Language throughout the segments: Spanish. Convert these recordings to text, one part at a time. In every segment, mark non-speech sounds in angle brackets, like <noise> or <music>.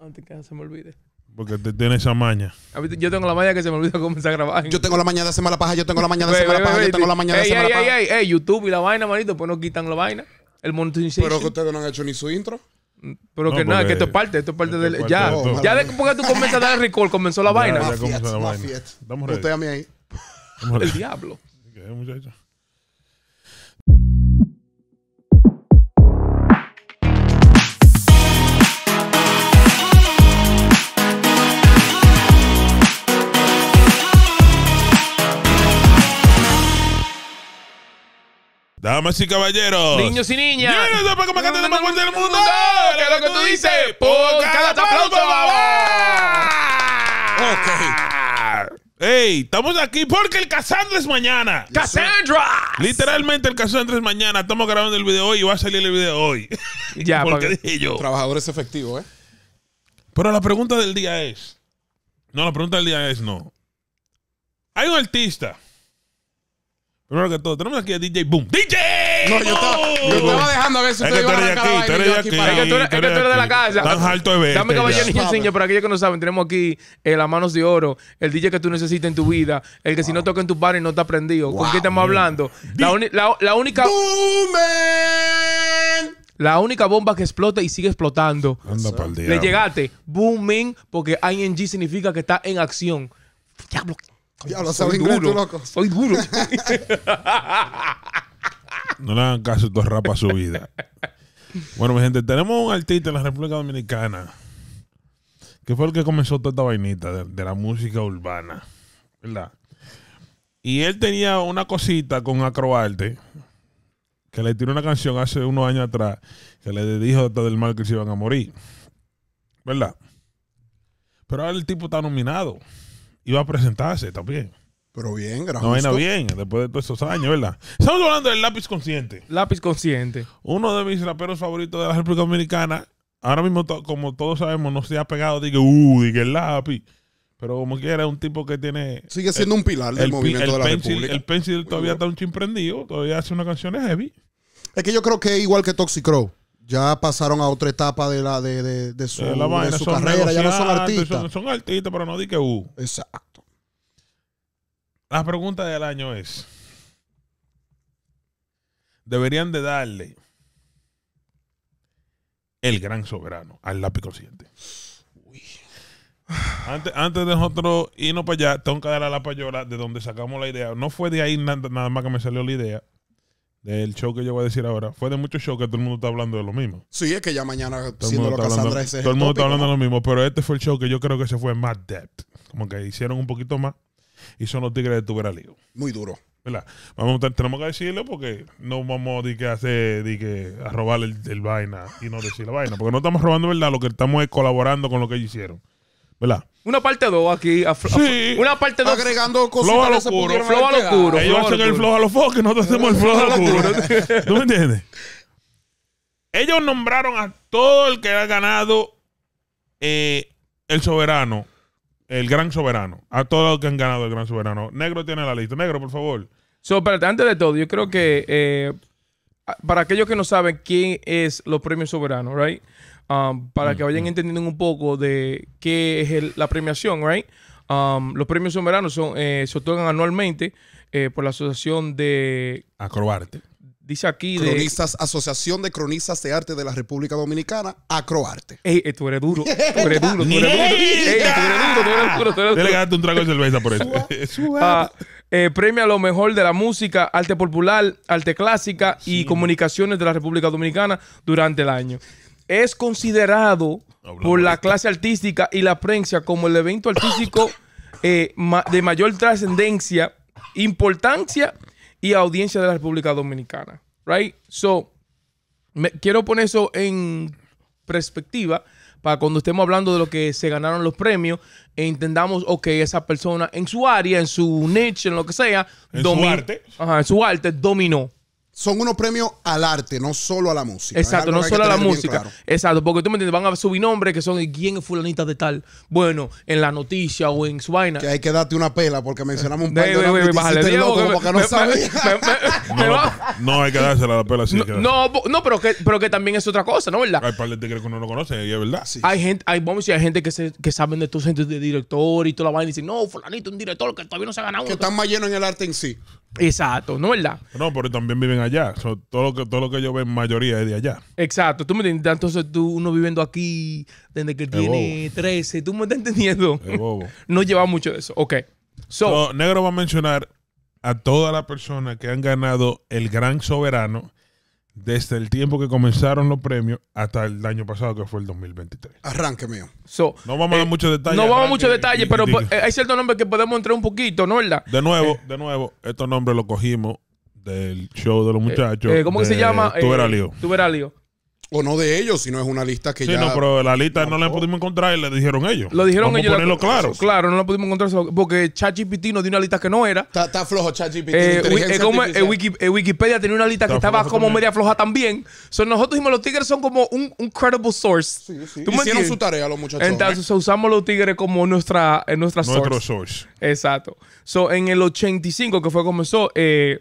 Antes que se me olvide. Porque te tiene esa maña. Yo tengo la maña que se me olvida <laughs> comenzar a grabar. Yo tengo la mañana de semana paja, yo tengo la mañana de hacerme semana paja, yo tengo la mañana de semana paja. ey, ey, ey, YouTube y la vaina, manito, pues no quitan la vaina. El monetization. Pero que ustedes no han hecho ni su intro. Pero que nada, que esto es parte, esto es parte del... ya, de ya que tú comienzas a dar el recall, comenzó la vaina. ya Usted a mí ahí. El diablo. ¿Qué, muchachos. Damas y caballeros. Niños y niñas. Niños no, no, no, más fuerte del mundo. ¿Qué es lo que tú dices? ¡Por cada aplauso! Ok. Ey, estamos aquí porque el Cassandra es mañana. ¡Cassandra! Literalmente el Cassandra es mañana. Estamos grabando el video hoy y va a salir el video hoy. <laughs> Ya, <laughs> porque dije yo. Trabajadores efectivos, ¿eh? Pero la pregunta del día es. No, la pregunta del día es no. Hay un artista Primero que todo, tenemos aquí a DJ Boom. ¡DJ! No, yo estaba, estaba dejando a ver si ustedes iban a arrancar la Es que tú eres de la casa. Tan alto de ver. Dame caballero y enseño para aquellos que no saben. Tenemos aquí eh, las manos de oro, el DJ que tú necesitas en tu vida, el que si no toca en tu bares no está prendido. ¿Con quién estamos hablando? La, la, única... La única bomba que explota y sigue explotando. Anda para el Le llegaste. Booming, porque ING significa que está en acción. Diablo, ya lo sabes duro, Soy duro. <laughs> no le hagan caso a rapa su vida. Bueno, mi gente, tenemos un artista en la República Dominicana que fue el que comenzó toda esta vainita de, la música urbana, ¿verdad? Y él tenía una cosita con Acroarte que le tiró una canción hace unos años atrás que le dijo todo del mal que se iban a morir, ¿verdad? Pero ahora el tipo está nominado iba a presentarse también. Pero bien, gracias. No vaina bien, después de todos esos años, ¿verdad? Estamos hablando del lápiz consciente. Lápiz consciente. Uno de mis raperos favoritos de la República Dominicana. Ahora mismo, como todos sabemos, no se ha pegado, digo, uh, diga el lápiz. Pero como quiera, es un tipo que tiene. Sigue siendo un pilar del el, movimiento de la pencil, República. El pencil todavía está un chimprendido. prendido, todavía hace unas canciones heavy. Es que yo creo que igual que Toxic ya pasaron a otra etapa de la de, su, su carrera, ya no son artistas. Son, artistas, pero no di que uh. Exacto. La pregunta del año es: ¿deberían de darle el gran soberano al lápiz consciente? Antes, de nosotros irnos para allá, tengo que dar a la payola de donde sacamos la idea. No fue de ahí nada más que me salió la idea del show que yo voy a decir ahora, fue de muchos shows que todo el mundo está hablando de lo mismo. Sí, es que ya mañana, todo siendo lo Cassandra, Todo el mundo está hablando de lo mismo, pero este fue el show que yo creo que se fue más depth. Como que hicieron un poquito más y son los Tigres de Lío. Muy duro. ¿Verdad? Vamos, tenemos que decirlo porque no vamos di que hacer, di a robar el, el, vaina y no decir la vaina. Porque no estamos robando verdad, lo que estamos es colaborando con lo que ellos hicieron. ¿Verdad? Una parte 2 aquí. sí. una parte 2. Agregando cosas. Flow a lo Flow a lo puro. Ellos hacen el flow a lo que y nosotros hacemos el flow a lo puro. ¿Tú me entiendes? Ellos nombraron a todo el que ha ganado eh, el soberano, el gran soberano. A todo el que han ganado el gran soberano. Negro tiene la lista. Negro, por favor. espérate, antes de todo, yo creo que eh, para aquellos que no saben quién es los premios soberanos, right? Um, para que mm, vayan mm. entendiendo un poco de qué es la premiación, ¿right? Um, los premios soberanos son, eh, se otorgan anualmente eh, por la Asociación de... Acroarte. Dice aquí de... Cronistas, Asociación de Cronistas de Arte de la República Dominicana, Acroarte. Ey, eh, tú eres duro, tú eres duro, tú eres duro. Ey, un trago de cerveza por eso. <laughs> Ah, eh, premia lo mejor de la música, arte popular, arte clásica y comunicaciones de la República Dominicana durante el año es considerado por la clase artística y la prensa como el evento artístico eh, de mayor trascendencia, importancia y audiencia de la República Dominicana. Right? So, quiero poner eso en perspectiva para cuando estemos hablando de lo que se ganaron los premios, e entendamos, que esa persona en su área, en su niche, en lo que sea, en su arte. Ajá, en su arte dominó son unos premios al arte, no solo a la música. Exacto, no solo a la música. Exacto, porque tú me entiendes, van a subir nombres que son quién es fulanita de tal. Bueno, en la noticia o en su vaina. Que hay que darte una pela porque mencionamos un par de porque no No, hay que dársela la pela sí. No, no, pero que, también es otra cosa, ¿no? ¿Verdad? Hay par de que no lo conocen y es verdad. Sí. Hay gente, hay, hay gente que, que saben de estos centros de director y toda la vaina y dicen, no, fulanito, un director que todavía no se ha ganado. Que están más llenos en el arte en sí. Exacto, ¿no es verdad? No, pero también viven allá. todo, lo que, todo lo que yo veo en mayoría es de allá. Exacto, tú me entiendes. Entonces tú, uno viviendo aquí desde que tiene 13, tú me estás entendiendo. Bobo. <laughs> no lleva mucho de eso. Ok. Negro va a mencionar a todas las personas que han ganado el gran soberano desde el tiempo que comenzaron los premios hasta el año pasado, que fue el 2023. Arranque mío. no vamos a dar eh, muchos detalles. No vamos a muchos detalles, pero pues, eh, hay ciertos nombres que podemos entrar un poquito, ¿no verdad? De nuevo, eh, de nuevo, estos nombres los cogimos del show de los muchachos. ¿Cómo que se llama? Tuberalio. Tuberalio. O no de ellos, sino es una lista que ya. no, pero la lista no, la pudimos encontrar y le dijeron ellos. Lo dijeron ellos. ponerlo claro. Claro, no la pudimos encontrar porque ChatGPT nos dio una lista que no era. Está, flojo ChatGPT. Eh, eh, eh, eh, Wikipedia tenía una lista que estaba como media floja también. So, nosotros dijimos, los tigres son como un, credible source. Sí, sí. ¿Tú Hicieron su tarea los muchachos. Entonces usamos los tigres como nuestra, nuestra source. Exacto. So, en el 85 que fue comenzó, eh,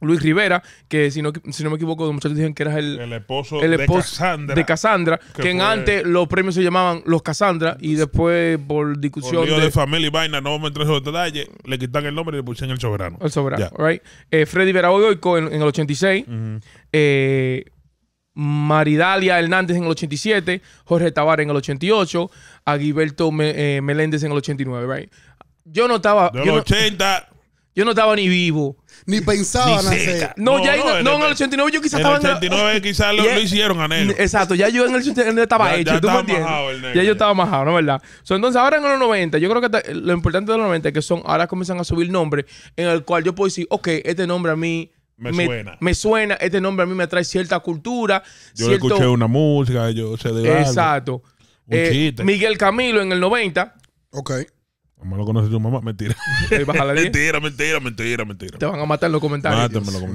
Luis Rivera, que si no, si no me equivoco, muchos muchachos que era el, esposo, de, Casandra, que, en antes los premios se llamaban los Casandra y después por discusión. de... familia y vaina, no me a en le quitan el nombre y le pusieron el soberano. El soberano, right? Eh, Freddy Vera en, en, el 86. Eh, Maridalia Hernández en el 87, Jorge Tavares en el 88, Aguiberto eh, Meléndez en el 89, right? Yo no estaba. 80 yo no estaba ni vivo. Ni pensaba en nacer. No, ya en, no, en el 89 yo quizás estaba... En el 89 quizás lo, hicieron a negro. Exacto, ya yo en el 89 estaba ya, hecho, ya estaba Majado ya yo estaba majado, ¿no es verdad? entonces ahora en los 90, yo creo que lo importante de los 90 es que son, ahora comienzan a subir nombres en el cual yo puedo decir, ok, este nombre a mí... Me, suena. Me suena, este nombre a mí me trae cierta cultura. Yo le escuché una música, yo sé de Exacto. Eh, Miguel Camilo en el 90. Ok. Mamá lo conoce tu mamá, mentira. <laughs> mentira, mentira, mentira, mentira. Te van a matar en los comentarios.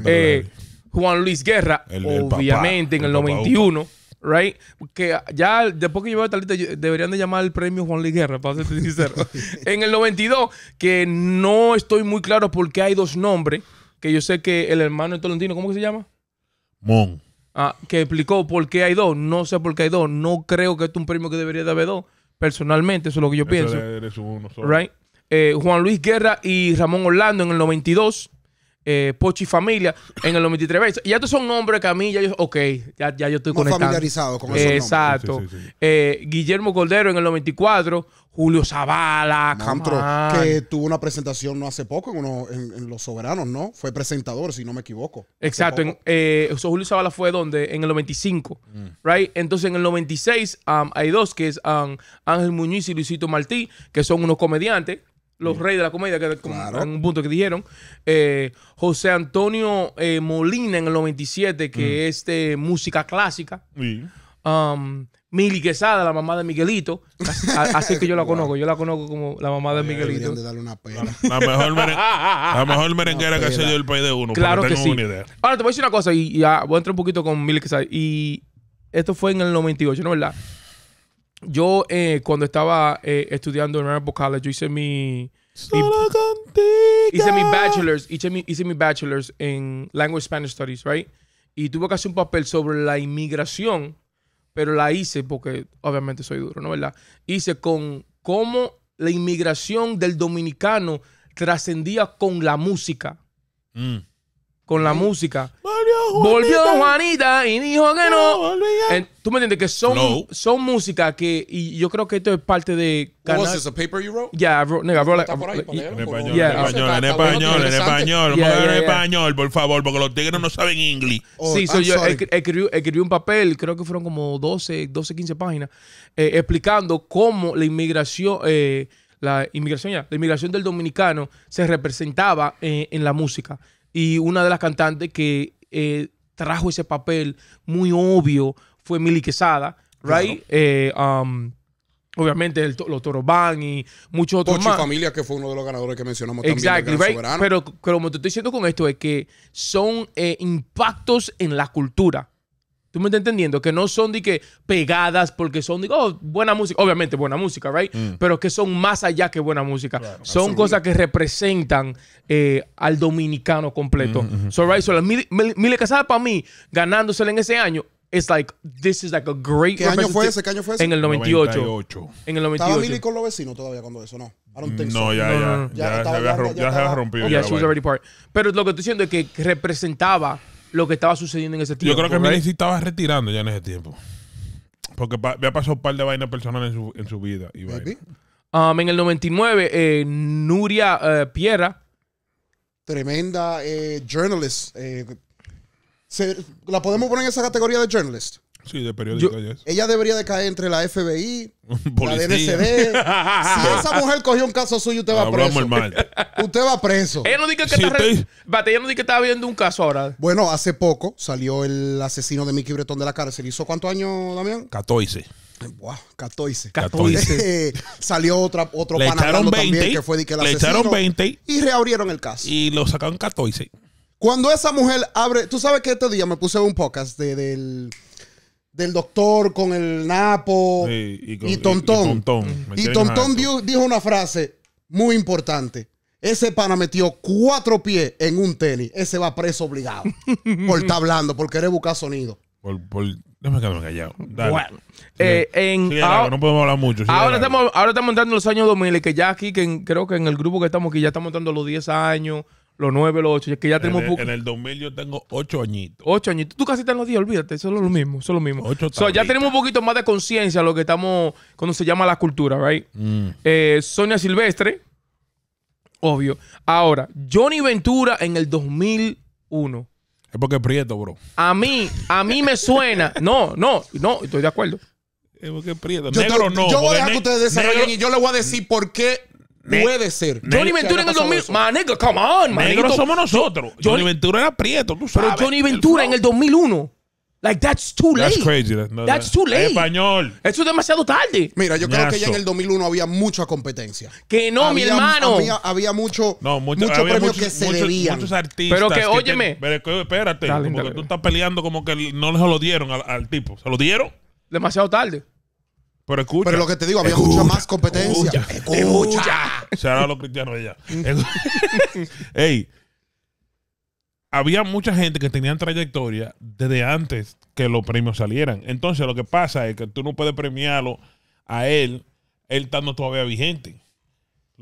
Eh, Juan Luis Guerra, obviamente en el, 91. Right? Que ya después que esta lista, deberían de llamar el premio Juan Luis Guerra, para ser <laughs> sincero. en el 92, que no estoy muy claro porque hay dos nombres, que yo sé que el hermano de Tolentino, ¿cómo que se llama? Mon. Ah, que explicó por qué hay dos. No sé por qué hay dos. No creo que esto es un premio que debería de haber dos personalmente, eso es lo que yo pienso. Eh, Juan Luis Guerra y Ramón Orlando en el 92. Eh, Pochi Familia en el 93 Y ya estos son nombres que a mí ya yo, ok, ya, yo estoy familiarizado con esos nombres. Exacto. Eh, Guillermo Cordero en el 94, Julio Zavala, que tuvo una presentación no hace poco en, uno, en, Los Soberanos, ¿no? Fue presentador, si no me equivoco. Exacto. Eh, Julio Zavala fue donde, en el 95, mm. right? Entonces en el 96 um, hay dos, que es um, Ángel Muñiz y Luisito Martí, que son unos comediantes los reyes de la comedia, que claro. en un punto que dijeron. Eh, José Antonio eh, Molina en el 97, que mm. es de música clásica. Mm. Um, Mili Quesada, la mamá de Miguelito. Así, que yo la <laughs> conozco. Yo la conozco como la mamá de Miguelito. La, mejor, <laughs> merenguera que ha sido el país de uno. Claro que sí. Ahora te voy a decir una cosa y ya voy a entrar un poquito con Mili Quesada. Y esto fue en el 98, ¿no es verdad? Yo, eh, cuando estaba eh, estudiando en Rainbow College, yo hice mi. hice mi bachelor's, hice mi, hice bachelor's en Language Spanish Studies, right? Y tuve que hacer un papel sobre la inmigración, pero la hice porque obviamente soy duro, ¿no? ¿Verdad? Hice con cómo la inmigración del dominicano trascendía con la música. Mm con la música. Volvió Juanita, y dijo que no. Tú me entiendes que son, son música que, y yo creo que esto es parte de ¿Qué es el paper you wrote? En español, en español, en español, en español. en español, por favor, porque los tigres no saben inglés. Oh, sí, yo escribí, un papel, creo que fueron como 12, 15 páginas, eh, explicando cómo la inmigración, eh, la inmigración ya, la inmigración del dominicano se representaba eh, en la música. Y una de las cantantes que eh, trajo ese papel muy obvio fue Mili Quesada, right? Eh, um, obviamente el, los Toro Van y muchos otros Pochi más. Familia, que fue uno de los ganadores que mencionamos también. Right? Pero, como te estoy diciendo con esto es que son eh, impactos en la cultura. ¿Tú me estás entendiendo? Que no son de que pegadas porque son, digo, oh, buena música. Obviamente buena música, ¿right? Mm. Pero que son más allá que buena música. son cosas que representan eh, al dominicano completo. Mm, mm, so, right, so, la Mile Casada para mí, ganándosela en ese año, it's like, this is like a great ¿Qué año fue ese? ¿Qué año fue ese? En el 98. En el 98. ¿Estaba Milly con los vecinos todavía cuando eso? No. no, ya, ya, ya. Ya, ya, se había rompido. Ya, she was already part. Pero lo que estoy diciendo es que representaba lo que estaba sucediendo en ese tiempo. Yo creo que Meli estaba retirando ya en ese tiempo. Porque me ha pasado un par de vainas personales en su, vida. Y um, en el 99, eh, Nuria eh, Piera. Tremenda eh, journalist. la podemos poner en esa categoría de journalist. Sí, de periódico. Yo, ella debería de caer entre la FBI, <laughs> la DNCD. <laughs> si esa mujer cogió un caso suyo, usted va ah, Hablamos preso. mal. <laughs> Usted va preso. Ella no dice que, está no que estaba viendo un caso ahora. Bueno, hace poco salió el asesino de Mickey Bretón de la cárcel. ¿Hizo cuántos años, Damián? 14. Buah, 14. 14. salió otro le también que fue de que Le echaron 20. Y reabrieron el caso. Y lo sacaron 14. Cuando esa mujer abre... Tú sabes que este día me puse un podcast de, del del doctor con el Napo y, Tontón. Y, Tontón, dijo, una frase muy importante. Ese pana metió cuatro pies en un tenis. Ese va preso obligado. <laughs> por estar hablando, por querer buscar sonido. Por, por... Déjame quedarme callado. Bueno, ahora, eh, no podemos hablar mucho. Ahora estamos, ahora estamos entrando en los años 2000 que ya aquí, que creo que en el grupo que estamos aquí, ya estamos entrando los 10 años los 9, los 8, que ya tenemos... En el, 2000 yo tengo 8 añitos. 8 añitos. Tú casi te en los 10, olvídate, eso es lo mismo, eso es lo mismo. 8 ya tenemos un poquito más de conciencia lo que estamos, cuando se llama la cultura, ¿right? Mm. Eh, Sonia Silvestre, obvio. Ahora, Johnny Ventura en el 2001. Es porque es prieto, bro. A mí, a mí me suena. <laughs> No, no, no, estoy de acuerdo. Es porque es prieto. Yo negro no. Yo voy a dejar que ustedes desarrollen y yo les voy a decir por qué Puede ser. Johnny Ventura en el 2000. Ma, nigga, come on, man. Negros somos nosotros. Johnny Ventura era prieto, tú sabes. Pero Johnny Ventura en el 2001. Like, that's too late. That's crazy. That's, too late. Español. Eso es demasiado tarde. Mira, yo creo que ya en el 2001 había mucha competencia. Que no, mi hermano. Había, mucho, no, premio que se muchos, debían. Muchos artistas. Pero que, óyeme. pero espérate. como que tú estás peleando como que no se lo dieron al tipo. ¿Se lo dieron? Demasiado tarde. Pero escucha. Pero lo que te digo, había mucha más competencia. Escucha. escucha. Se lo los cristianos ya. <laughs> Ey. Había mucha gente que tenían trayectoria desde antes que los premios salieran. Entonces, lo que pasa es que tú no puedes premiarlo a él, él estando todavía vigente.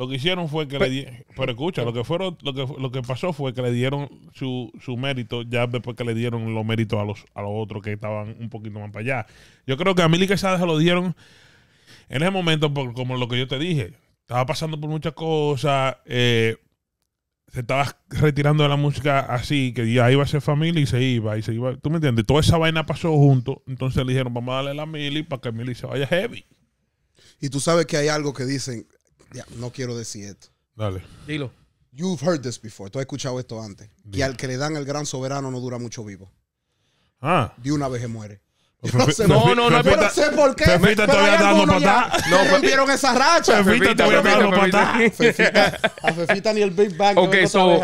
Lo que hicieron fue que le dieron. Pero escucha, lo que fueron, lo que, lo que pasó fue que le dieron su, mérito ya después que le dieron los méritos a los, a los otros que estaban un poquito más para allá. Yo creo que a Milly Quesada se lo dieron en ese momento, como lo que yo te dije. Estaba pasando por muchas cosas. Eh, se estaba retirando de la música así, que ya iba a ser familia y se iba, y se iba. ¿Tú me entiendes? Toda esa vaina pasó junto. Entonces le dijeron, vamos a darle a Milly para que Milly se vaya heavy. Y tú sabes que hay algo que dicen, ya, no quiero decir esto. Dale. Dilo. You've heard this before. Tú has escuchado esto antes. Que Y al que le dan el gran soberano no dura mucho vivo. Ah. De una vez se muere. Pues no, no, no, no, no sé por qué. Fefita todavía dando No, rompieron esa racha. Fefita todavía dando <laughs> A Fefita ni el Big Bang. Ok, eso.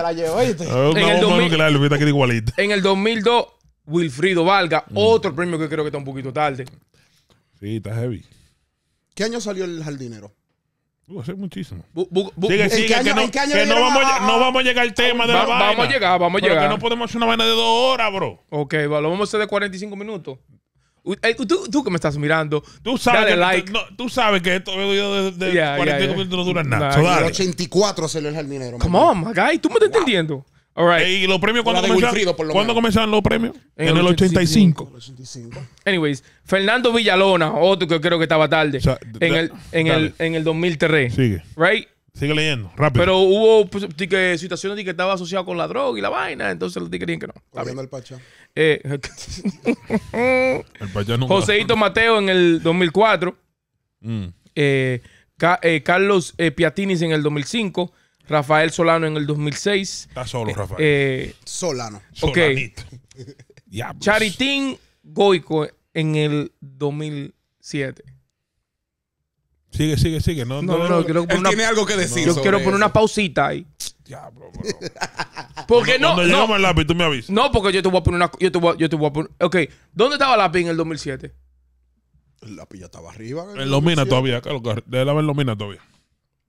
En el 2002, Wilfrido Valga, mm. otro premio que creo que está un poquito tarde. Sí, está heavy. ¿Qué año salió El Jardinero? a ser muchísimo. que, no, vamos a, llegar al tema de la vaina. Vamos a llegar, vamos a llegar. que no podemos hacer una vaina de dos horas, bro. Ok, lo vamos a hacer de 45 minutos. Eh, tú, tú, que me estás mirando, tú sabes, que, like. tú sabes que esto de, 45 minutos no dura nada. 84 se lo es el dinero. Come on, my guy. ¿Tú me estás entendiendo? Eh, ¿Y los premios cuándo comenzaron? los premios? En, el 85. Anyways, Fernando Villalona, otro que creo que estaba tarde. en, el, en, 2003. Sigue. Right? Sigue leyendo, Pero hubo pues, situaciones de que estaba asociado con la droga y la vaina, entonces los querían que no. el Pachá. Eh, <laughs> el Pachá nunca. Joseito Mateo en el 2004. Mm. Eh, Carlos Piatinis en el 2005. Rafael Solano en el 2006. Está solo, eh, Rafael. Eh, Solano. Ok. <laughs> Pues. Charitín Goico en el 2007. Sigue, sigue, sigue. No, no, no, Él tiene algo que decir. yo quiero poner una pausita ahí. Ya, bro. <laughs> Porque no. Cuando llegamos al lápiz, tú me avisas. No, porque yo te voy a poner una. Yo te voy, a- yo te voy a poner. Ok. ¿Dónde estaba el lápiz en el 2007? La ya estaba arriba. En Lomina todavía, Debe haber Lomina todavía.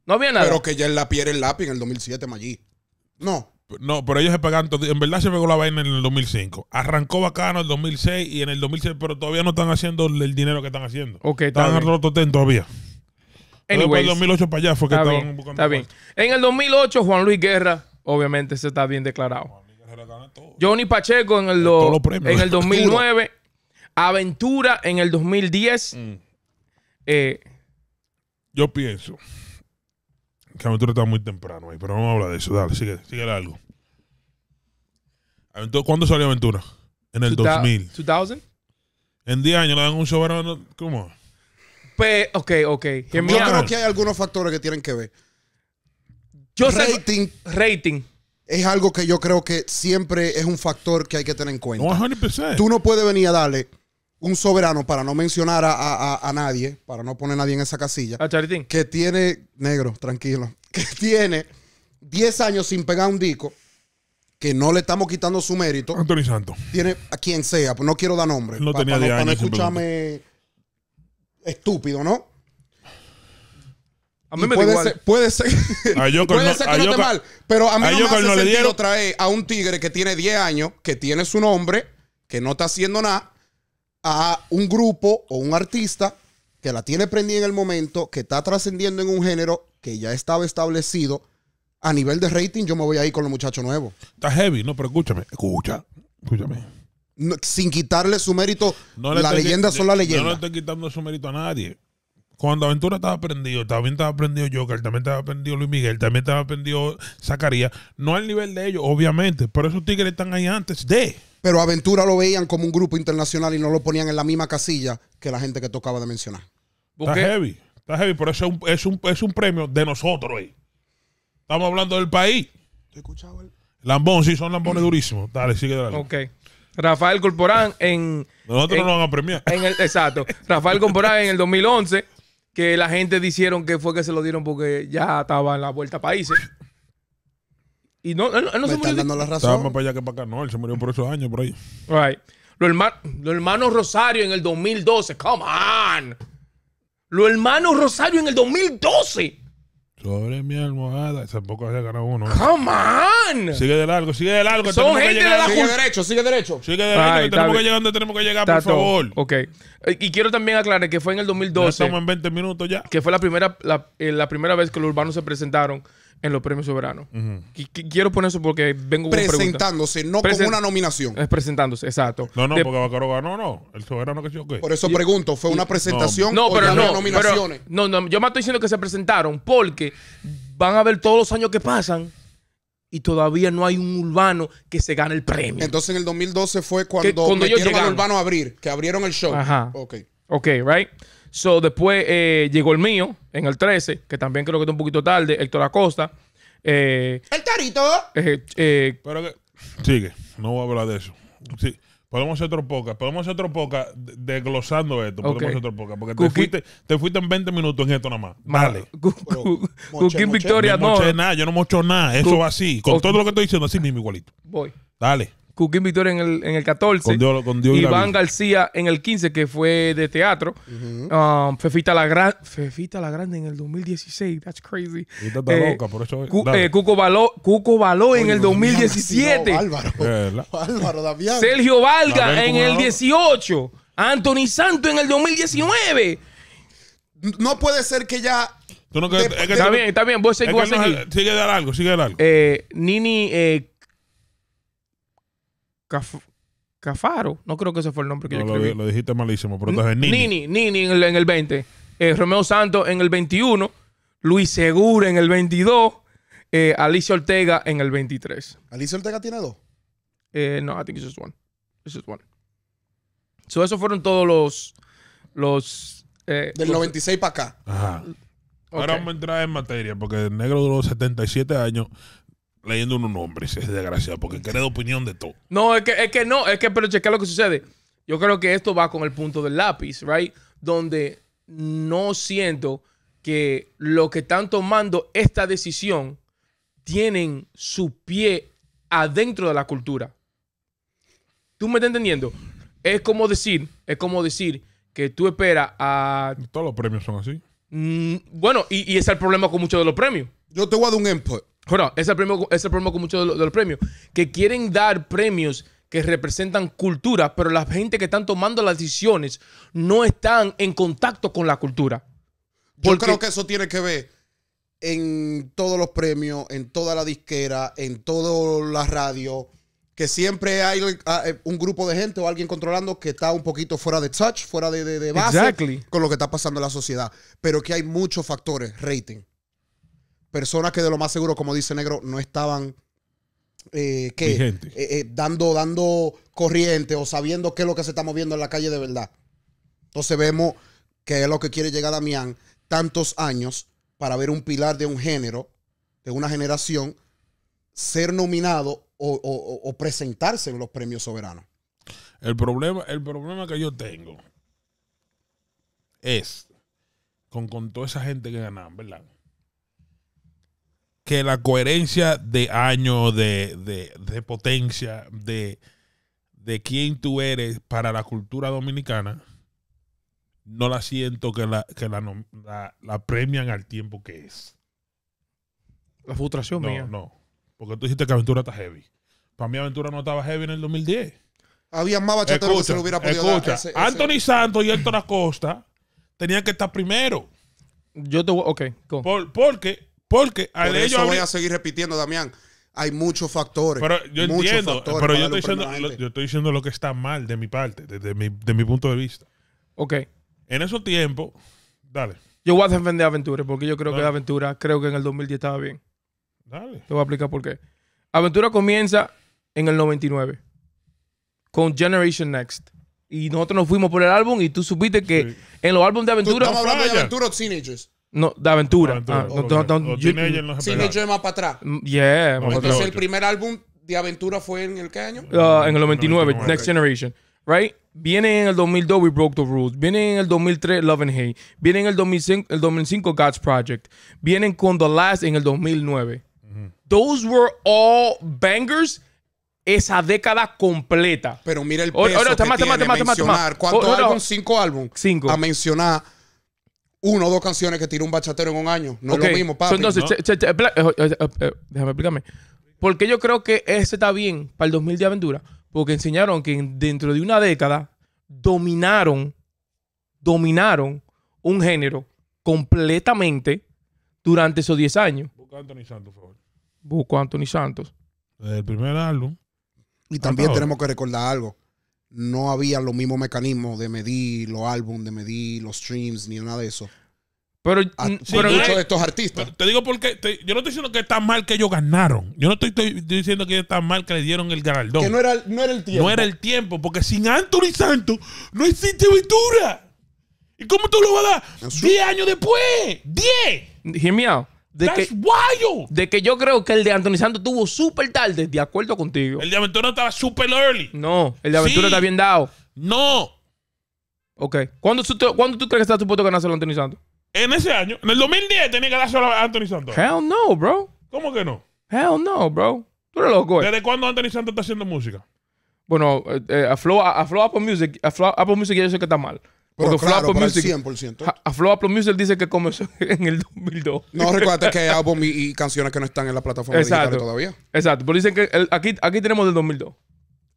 No había nada. Pero que ya en la era el lápiz en el 2007, Maggi. No. No, pero ellos se pegaron. En verdad se pegó la vaina en el 2005. Arrancó bacano en el 2006 y en el 2007, pero todavía no están haciendo el dinero que están haciendo. Ok, Están bien. roto ten todavía. En el 2008 para allá fue que estaban buscando. Está bien. En el 2008, Juan Luis Guerra, obviamente, se está bien declarado. Johnny Pacheco en el, en el 2009. <laughs> Aventura en el 2010. Mm. Eh, Yo pienso que Aventura está muy temprano ahí, pero no vamos a hablar de eso. Dale, sigue, sigue algo. ¿Cuándo salió Aventura? En el 2000. 2000? En 10 años le dan un soberano. ¿Cómo? Pero, pues, ok, ok. Yo creo que hay algunos factores que tienen que ver. rating. rating. Es algo que yo creo que siempre es un factor que hay que tener en cuenta. 100%. Tú no puedes venir a darle un soberano, para no mencionar a, nadie, para no poner a nadie en esa casilla, ¿A ah, Charitín? que tiene, negro, tranquilo, <laughs> que tiene 10 años sin pegar un disco, que no le estamos quitando su mérito. Anthony santo. Tiene a quien sea, pues no quiero dar nombre. No tenía para no escucharme estúpido, ¿no? A mí me puede, ser, puede ser, <laughs> puede ser que no mal, pero a mí me hace no traer a un tigre que tiene 10 años, que tiene su nombre, que no está haciendo nada, a un grupo o un artista que la tiene prendida en el momento, que está trascendiendo en un género que ya estaba establecido. A nivel de rating, yo me voy a ir con los muchachos nuevos. Está heavy, no, pero escúchame, escucha, escúchame. sin quitarle su mérito, no le la leyenda son la leyenda. No estoy quitando su mérito a nadie. Cuando Aventura estaba prendido, también estaba prendido Joker, también estaba prendido Luis Miguel, también estaba prendido Zacarías. No al nivel de ellos, obviamente, pero esos tigres están ahí antes de. Pero Aventura lo veían como un grupo internacional y no lo ponían en la misma casilla que la gente que tocaba de mencionar. Está heavy, está heavy, pero eso es un, es un, premio de nosotros. ahí. Estamos hablando del país. ¿Te escuchado Lambón, sí, son lambones durísimos. Dale, sigue dale. Rafael Corporán en... Nosotros no nos van a premiar. exacto. Rafael Corporán en el 2011 que la gente dijeron que fue que se lo dieron porque ya estaba en la vuelta a países. Y no, él, no se están murió. dando la razón. Estaba más allá que para acá. No, él se murió por esos años, por ahí. Right. Los, hermanos, Rosario en el 2012. Come on. Los hermanos Rosario en el 2012. Sobre mi almohada. Tampoco había ganado uno. ¿eh? Come on. Sigue de largo, sigue de largo. Son gente de la Sigue derecho, sigue derecho. Sigue de largo. tenemos que llegar donde tenemos que llegar, por favor. Ok. Eh, y quiero también aclarar que fue en el 2012. estamos en 20 minutos ya. Que fue la primera, eh, la primera vez que los urbanos se presentaron en los premios soberanos. Quiero poner eso porque vengo Presentándose, no con una nominación. Es eh, presentándose, exacto. No, no, no. El soberano que yo qué. Por eso pregunto, ¿fue una presentación no, o no, Pero, no, no, yo me estoy diciendo que se presentaron porque van a ver todos los años que pasan y todavía no hay un urbano que se gane el premio. Entonces en el 2012 fue cuando, cuando metieron al urbano a abrir, que abrieron el show. Ajá. Ok. Ok, right. So, después eh, llegó el mío en el 13, que también creo que está un poquito tarde, Héctor Acosta. Eh, ¡El tarito! Eh, eh, sigue, no voy a hablar de eso. Podemos hacer otro poca Podemos hacer otro poca desglosando esto. Podemos hacer otro poca Porque te fuiste, te fuiste en 20 minutos en esto nada más. Vale. <laughs> Cuquín Victoria no. nada, yo no mocho nada. Eso va así. Con todo lo que estoy diciendo, así mismo igualito. Voy. Dale. Cuquín Victoria en el, 14, Iván García en el 15, que fue de teatro, um, Fefita, la la Grande en el 2016, that's crazy. Eh, eh, Cuco Baló, en el 2017. Álvaro, <laughs> Álvaro Davián. Sergio Valga en el 18. Anthony Santo en el 2019. No puede ser que ya no, que, está bien, está bien. Vos sigue de largo, sigue de largo. Eh, Nini eh, Cafaro. No creo que ese fue el nombre que yo escribí. Lo, dijiste malísimo, pero entonces Nini. Nini, Nini en el, 20. Eh, Romeo Santos en el 21. Luis Segura en el 22. Eh, Alicia Ortega en el 23. ¿Alicia Ortega tiene dos? Eh, no, I think it's just one. It's just one. So, esos fueron todos los. los eh, Del 96 para acá. Ahora vamos a entrar en materia, porque el negro duró 77 años leyendo unos nombres, es desgraciado, porque quiere opinión de todo. No, es que, es que no, es que, pero checa lo que sucede. Yo creo que esto va con el punto del lápiz, ¿right? Donde no siento que los que están tomando esta decisión tienen su pie adentro de la cultura. ¿Tú me estás entendiendo? Es como decir, es como decir que tú esperas a... Todos los premios son así. Mm, bueno, y, y ese es el problema con muchos de los premios. Yo te voy a dar un input. Bueno, es el, premio, es el problema con muchos de los, premios, que quieren dar premios que representan cultura, pero la gente que están tomando las decisiones no están en contacto con la cultura. Yo creo que eso tiene que ver en todos los premios, en toda la disquera, en todas las radios, que siempre hay ah, eh, un grupo de gente o alguien controlando que está un poquito fuera de touch, fuera de, base con lo que está pasando en la sociedad. Pero que hay muchos factores, rating personas que de lo más seguro, como dice Negro, no estaban eh, eh, eh, dando, dando corriente o sabiendo qué es lo que se está moviendo en la calle de verdad. Entonces vemos que es lo que quiere llegar Damián, tantos años para ver un pilar de un género, de una generación, ser nominado o, presentarse en los premios soberanos. El problema, el problema que yo tengo es con, con toda esa gente que ganan, ¿verdad? que la coherencia de año, de, potencia, de, de quién tú eres para la cultura dominicana, no la siento que la, la, premian al tiempo que es. La frustración no, No, porque tú dijiste que Aventura está heavy. Para mí Aventura no estaba heavy en el 2010. Había más bachateros que se lo hubiera podido Anthony Santos y Héctor Acosta tenían que estar primero. Yo te voy, ok. Por, porque porque Por eso voy a seguir repitiendo, Damián. Hay muchos factores. Pero yo entiendo, pero yo estoy, diciendo, lo, que está mal de mi parte, desde mi, de mi punto de vista. Ok. En esos tiempos, dale. Yo voy a defender Aventura porque yo creo que Aventura, creo que en el 2010 estaba bien. Dale. Te voy a explicar por qué. Aventura comienza en el 99 con Generation Next. Y nosotros nos fuimos por el álbum y tú supiste que en los álbumes de Aventura. Estamos hablando de Aventura Teenagers. No, de aventura. Sin ellos ah, okay. no, más para atrás. Mm, yeah, más Entonces, el primer álbum de aventura fue en el qué año? Ah, en el 99, Next Generation. Right? Viene en el 2002 We Broke the Rules. Vienen en el 2003 Love and Hate. Vienen en el 2005, God's Project. Vienen con The Last en el 2009. Those were all bangers esa década completa. Pero mira el peso que tiene mencionar. Oh, ¿Cuántos álbumes? Cinco álbumes. Cinco. A mencionar uno o dos canciones que tiró un bachatero en un año. No es lo mismo, papi. déjame explicarme. Porque yo creo que ese está bien para el 2000 de aventura. Porque enseñaron que dentro de una década dominaron, dominaron un género completamente durante esos 10 años. Busca Anthony Santos, por favor. Busco Anthony Santos. El primer álbum. Y también tenemos que recordar algo no había los mismos mecanismos de medir los álbumes, de medir los streams, ni nada de eso. Pero, ah, mm, muchos eh, de estos artistas. Te digo porque yo no estoy diciendo que está mal que ellos ganaron. Yo no estoy, diciendo que está mal que le dieron el galardón. Que no era, el tiempo. No era el tiempo, porque sin Anthony Santos no existe Ventura. ¿Y cómo tú lo vas a dar? 10 años después. 10. Hear de que, De que yo creo que el de Anthony Santos tuvo súper tarde, de acuerdo contigo. El de Aventura estaba súper early. No, el de Aventura está bien dado. No. Ok. ¿Cuándo, tú crees que está supuesto nació el Anthony Santos? En ese año. En el 2010 tenía que darse a Anthony Santos. Hell no, bro. ¿Cómo que no? Hell no, bro. Tú eres loco. Eh? ¿Desde cuándo Anthony Santos está haciendo música? Bueno, eh, eh, a, a, a Flow Apple Music, a Flow Apple Music yo sé que está mal. Porque Flow Apple Music. 100%. A, Flow Apple Music dice que comenzó <laughs> en el 2002. No, recuerda que hay álbum y, canciones que no están en la plataforma digital todavía. Exacto. Pero dicen que aquí, tenemos del 2002.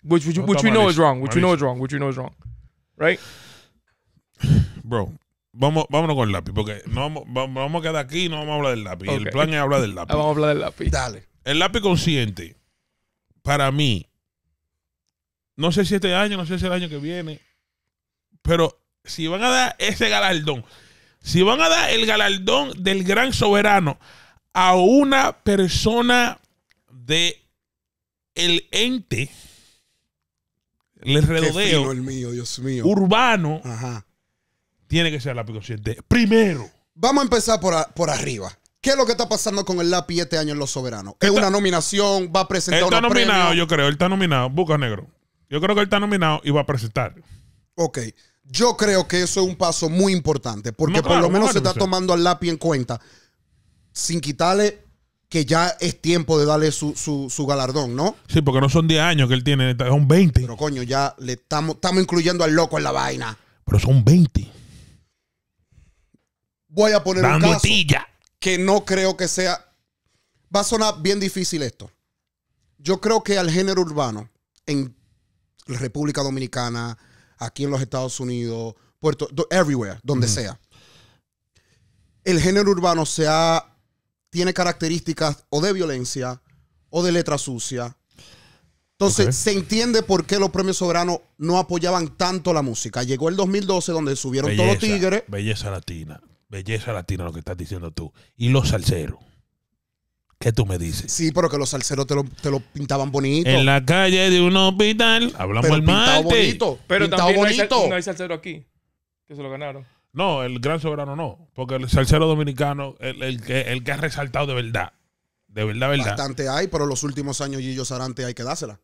Which, which, we know is wrong. Which we know is wrong. Which we know is wrong. Right? Bro, vámonos con el lápiz, porque vamos, a quedar aquí y no vamos a hablar del lápiz. El plan es hablar del <laughs> lápiz. Ah, vamos a hablar del lápiz. Dale. El lápiz consciente, para mí, no sé si este año, no sé si el año que viene, pero si van a dar ese galardón, si van a dar el galardón del gran soberano a una persona de el ente, Les redodeo mío, urbano, tiene que ser lápiz consciente. Primero. Vamos a empezar por, arriba. ¿Qué es lo que está pasando con el lápiz este año en Los Soberanos? ¿Es una nominación? ¿Va a presentar Él está nominado, yo creo. Él está nominado. Busca Negro. Yo creo que él está nominado y va a presentar. Ok. Yo creo que eso es un paso muy importante, porque por lo menos se está tomando al lápiz en cuenta, sin quitarle que ya es tiempo de darle su, galardón, ¿no? Sí, porque no son 10 años que él tiene, son 20. Pero coño, ya le estamos, estamos incluyendo al loco en la vaina. Pero son 20. Voy a poner una un que no creo que sea. Va a sonar bien difícil esto. Yo creo que al género urbano en la República Dominicana, aquí en los Estados Unidos, Puerto, everywhere, donde sea. El género urbano sea, tiene características o de violencia o de letra sucia. Entonces, se entiende por qué los premios soberanos no apoyaban tanto la música. Llegó el 2012 donde subieron todos los tigres. Belleza latina. Belleza latina, lo que estás diciendo tú. Y los salseros. ¿Qué tú me dices? Sí, pero que los salseros te lo, te pintaban bonito. En la calle de un hospital, hablamos el Pero pintado bonito. No, no hay salsero aquí, que se lo ganaron. No, el gran soberano no, porque el salsero dominicano, el, el, que, el que ha resaltado de verdad, de verdad, verdad. Bastante hay, pero los últimos años Gillo Sarante hay que dársela.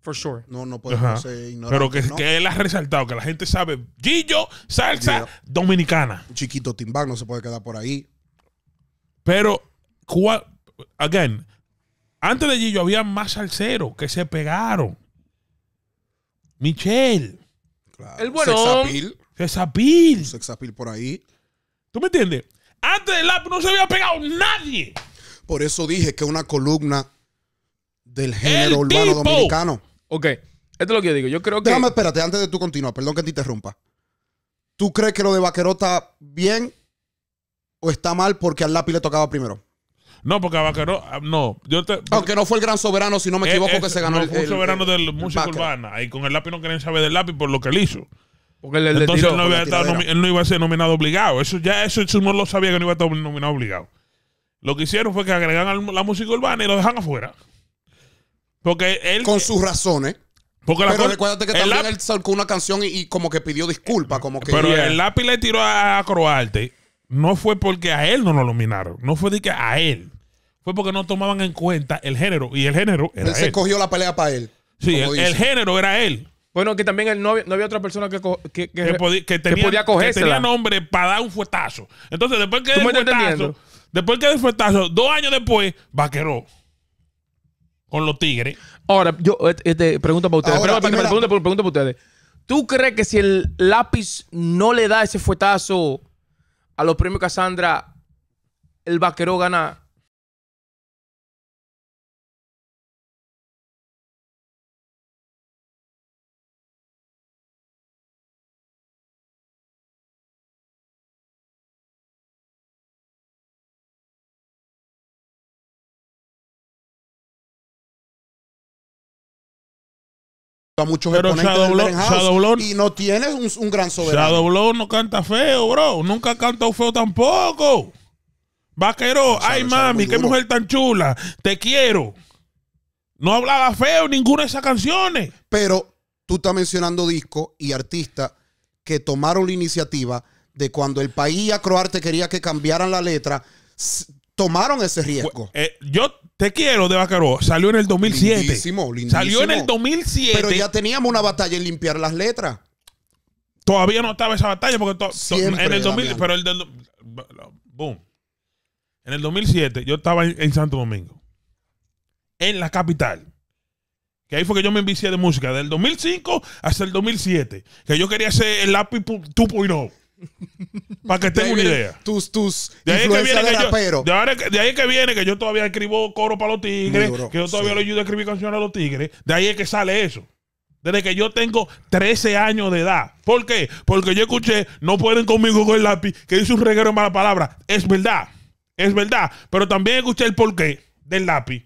For sure. No, no podemos ser Pero que, él ha resaltado, que la gente sabe, Gillo, salsa dominicana. Un chiquito timbán no se puede quedar por ahí. Pero, ¿cuál? again, antes de Gillo había más salseros que se pegaron. Michelle. El bueno. Sexapil. Sexapil. Sexapil por ahí. ¿Tú me entiendes? Antes del lap no se había pegado nadie. Por eso dije que una columna del género urbano dominicano. Ok, esto es lo que yo digo. Yo creo que. Déjame, espérate, antes de tú continuar, perdón que te interrumpa. ¿Tú crees que lo de Vaquero está bien o está mal porque al lápiz le tocaba primero? No, porque a ah, no. Aunque no fue el gran soberano, si no me eh, equivoco, que se ganó el, el, soberano de del música urbana. Y con el lápiz no quieren saber del lápiz por lo que él hizo. él, Entonces él no, iba a ser nominado obligado. Eso ya eso, eso no lo sabía que no iba a estar nominado obligado. Lo que hicieron fue que agregan la música urbana y lo dejan afuera. Porque él. Con sus razones. Porque pero recuérdate que también él sacó una canción y, como que pidió disculpas. pero el lápiz le tiró a, Croarte no fue porque a él no lo nominaron, no fue de que a él, fue porque no tomaban en cuenta el género y el género era él. Se cogió la pelea para él. Sí, el, género era él. Bueno, que también no, había, otra persona que, que, que, que tenía, que tenía nombre para dar un fuetazo. Entonces, después que el fuetazo, después que el fuetazo, dos años después, vaqueró con los tigres. Ahora, yo este, este, pregunto para ustedes. para ustedes. ¿Tú crees que si el lápiz no le da ese fuetazo a los premios Cassandra, el vaquero gana a muchos exponentes del House y no tienes un, gran soberano. Shadow no canta feo, bro. Nunca canta feo tampoco. Vaquero, ay mami, qué mujer tan chula. Te quiero. No hablaba feo ninguna de esas canciones. Pero tú estás mencionando discos y artistas que tomaron la iniciativa de cuando el país y Acroarte quería que cambiaran la letra, tomaron ese riesgo. Eh, yo te quiero de Baccaró. Salió en el 2007. Lindísimo, lindísimo. Salió en el 2007. Pero ya teníamos una batalla en limpiar las letras. Todavía no estaba esa batalla porque en el pero el boom. En el 2007 yo estaba en, Santo Domingo. En la capital. Que ahí fue que yo me envicié de música del 2005 hasta el 2007, que yo quería hacer el lápiz 2.0. Para que tengan una idea. Tus, tus de ahí que viene que yo, todavía escribo coro para los tigres, que yo todavía lo ayudo a escribir canciones a los tigres. De ahí es que sale eso. Desde que yo tengo 13 años de edad. ¿Por qué? Porque yo escuché, no pueden conmigo con el lápiz, que dice un reguero en mala palabra. Es verdad, es verdad. Pero también escuché el porqué del lápiz.